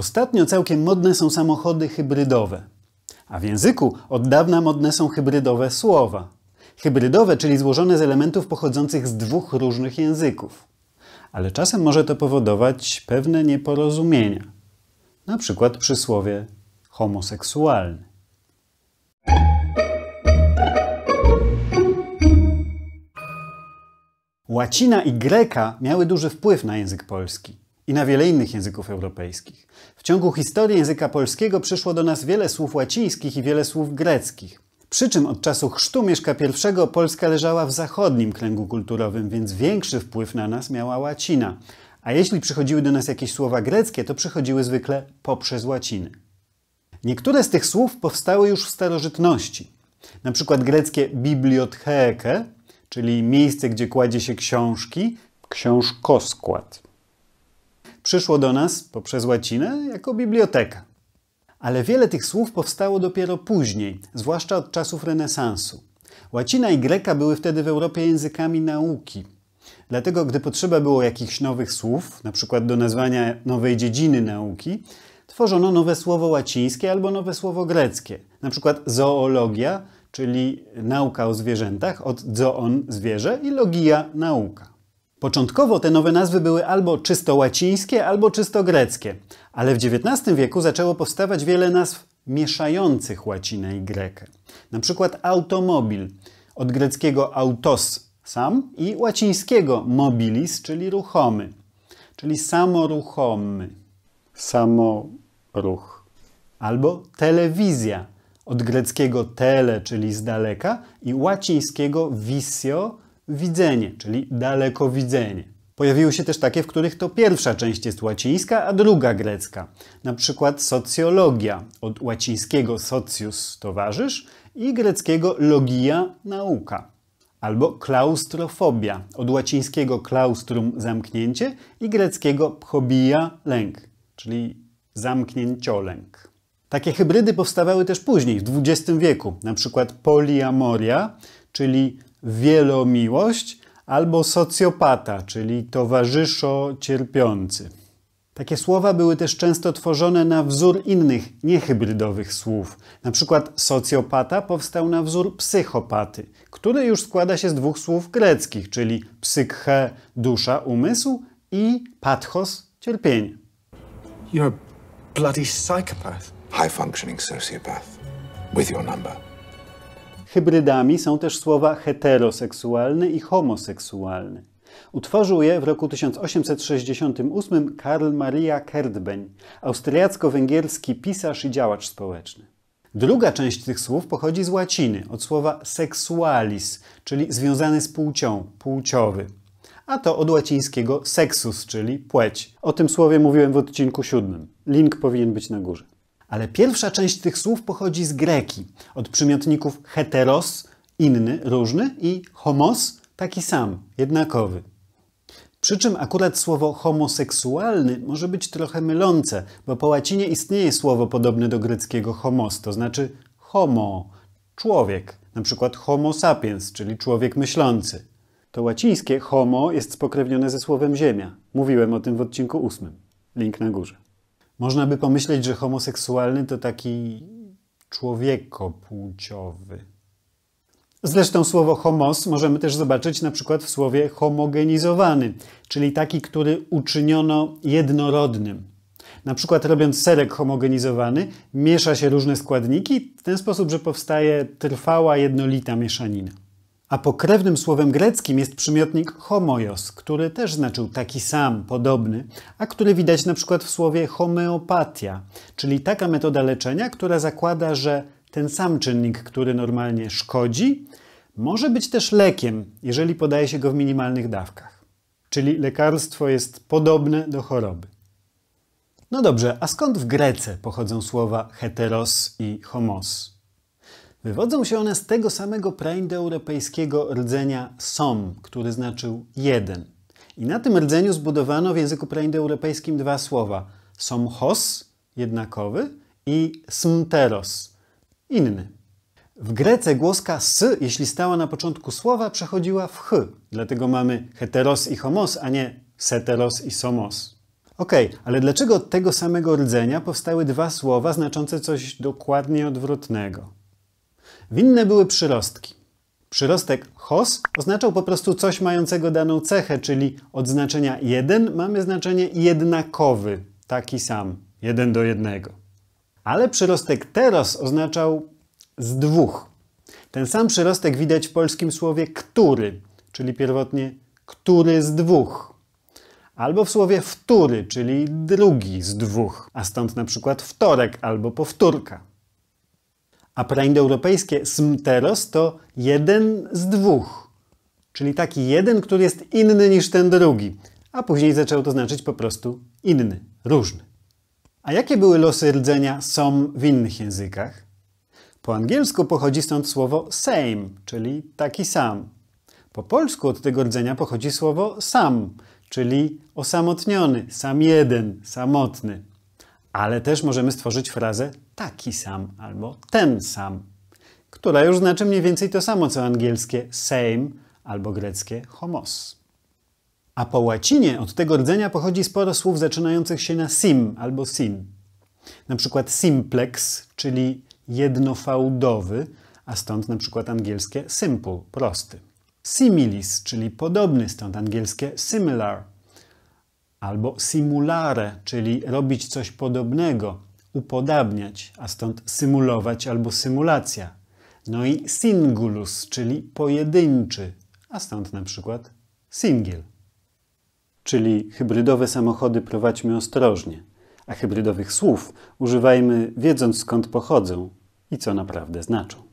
Ostatnio całkiem modne są samochody hybrydowe. A w języku od dawna modne są hybrydowe słowa. Hybrydowe, czyli złożone z elementów pochodzących z dwóch różnych języków. Ale czasem może to powodować pewne nieporozumienia. Na przykład przysłowie homoseksualny. Łacina i greka miały duży wpływ na język polski i na wiele innych języków europejskich. W ciągu historii języka polskiego przyszło do nas wiele słów łacińskich i wiele słów greckich. Przy czym od czasu chrztu Mieszka I Polska leżała w zachodnim kręgu kulturowym, więc większy wpływ na nas miała łacina. A jeśli przychodziły do nas jakieś słowa greckie, to przychodziły zwykle poprzez łaciny. Niektóre z tych słów powstały już w starożytności. Na przykład greckie bibliotheke, czyli miejsce, gdzie kładzie się książki, książkoskład przyszło do nas poprzez łacinę jako biblioteka. Ale wiele tych słów powstało dopiero później, zwłaszcza od czasów renesansu. Łacina i greka były wtedy w Europie językami nauki. Dlatego, gdy potrzeba było jakichś nowych słów, na przykład do nazwania nowej dziedziny nauki, tworzono nowe słowo łacińskie albo nowe słowo greckie, na przykład zoologia, czyli nauka o zwierzętach, od zoon zwierzę i logia nauka. Początkowo te nowe nazwy były albo czysto łacińskie, albo czysto greckie, ale w XIX wieku zaczęło powstawać wiele nazw mieszających łacinę i grekę. Na przykład automobil, od greckiego autos, sam, i łacińskiego mobilis, czyli ruchomy, czyli samoruchomy. Samoruch. Albo telewizja, od greckiego tele, czyli z daleka, i łacińskiego visio, widzenie, czyli dalekowidzenie. Pojawiły się też takie, w których to pierwsza część jest łacińska, a druga grecka. Na przykład socjologia od łacińskiego socius towarzysz i greckiego logia nauka. Albo klaustrofobia od łacińskiego claustrum zamknięcie i greckiego phobia lęk, czyli zamknięciolęk. Takie hybrydy powstawały też później, w XX wieku, na przykład poliamoria, czyli wielomiłość albo socjopata, czyli towarzyszo cierpiący. Takie słowa były też często tworzone na wzór innych, niehybrydowych słów. Na przykład socjopata powstał na wzór psychopaty, który już składa się z dwóch słów greckich, czyli psyche, dusza, umysł i pathos, cierpienie. You're a bloody psychopath. High functioning sociopath. With your number. Hybrydami są też słowa heteroseksualny i homoseksualny. Utworzył je w roku 1868 Karl Maria Kertbeń, austriacko-węgierski pisarz i działacz społeczny. Druga część tych słów pochodzi z łaciny, od słowa sexualis, czyli związany z płcią, płciowy. A to od łacińskiego sexus, czyli płeć. O tym słowie mówiłem w odcinku siódmym. Link powinien być na górze ale pierwsza część tych słów pochodzi z greki, od przymiotników heteros, inny, różny i homos, taki sam, jednakowy. Przy czym akurat słowo homoseksualny może być trochę mylące, bo po łacinie istnieje słowo podobne do greckiego homos, to znaczy homo, człowiek, na przykład homo sapiens, czyli człowiek myślący. To łacińskie homo jest spokrewnione ze słowem ziemia. Mówiłem o tym w odcinku ósmym. Link na górze. Można by pomyśleć, że homoseksualny to taki człowiekopłciowy. Zresztą słowo homos możemy też zobaczyć na przykład w słowie homogenizowany, czyli taki, który uczyniono jednorodnym. Na przykład robiąc serek homogenizowany, miesza się różne składniki w ten sposób, że powstaje trwała, jednolita mieszanina. A pokrewnym słowem greckim jest przymiotnik homoios, który też znaczył taki sam, podobny, a który widać na przykład w słowie homeopatia, czyli taka metoda leczenia, która zakłada, że ten sam czynnik, który normalnie szkodzi, może być też lekiem, jeżeli podaje się go w minimalnych dawkach. Czyli lekarstwo jest podobne do choroby. No dobrze, a skąd w Grece pochodzą słowa heteros i homos? Wywodzą się one z tego samego praindoeuropejskiego rdzenia som, który znaczył jeden. I na tym rdzeniu zbudowano w języku praindoeuropejskim dwa słowa: somchos, jednakowy, i smteros, inny. W Grece głoska s, jeśli stała na początku słowa, przechodziła w ch, dlatego mamy heteros i homos, a nie seteros i somos. OK, ale dlaczego od tego samego rdzenia powstały dwa słowa znaczące coś dokładnie odwrotnego? Winne były przyrostki. Przyrostek hos oznaczał po prostu coś mającego daną cechę, czyli od znaczenia jeden mamy znaczenie jednakowy, taki sam, jeden do jednego. Ale przyrostek teros oznaczał z dwóch. Ten sam przyrostek widać w polskim słowie który, czyli pierwotnie który z dwóch. Albo w słowie wtóry, czyli drugi z dwóch, a stąd na przykład wtorek albo powtórka a praindoeuropejskie smteros to jeden z dwóch, czyli taki jeden, który jest inny niż ten drugi, a później zaczęło to znaczyć po prostu inny, różny. A jakie były losy rdzenia som w innych językach? Po angielsku pochodzi stąd słowo same, czyli taki sam. Po polsku od tego rdzenia pochodzi słowo sam, czyli osamotniony, sam jeden, samotny. Ale też możemy stworzyć frazę taki sam albo ten sam, która już znaczy mniej więcej to samo co angielskie same albo greckie homos. A po łacinie od tego rdzenia pochodzi sporo słów zaczynających się na sim albo sin. Na przykład simplex, czyli jednofałdowy, a stąd na przykład angielskie simple, prosty. Similis, czyli podobny, stąd angielskie similar. Albo simulare, czyli robić coś podobnego, upodabniać, a stąd symulować albo symulacja. No i singulus, czyli pojedynczy, a stąd na przykład singiel. Czyli hybrydowe samochody prowadźmy ostrożnie, a hybrydowych słów używajmy wiedząc skąd pochodzą i co naprawdę znaczą.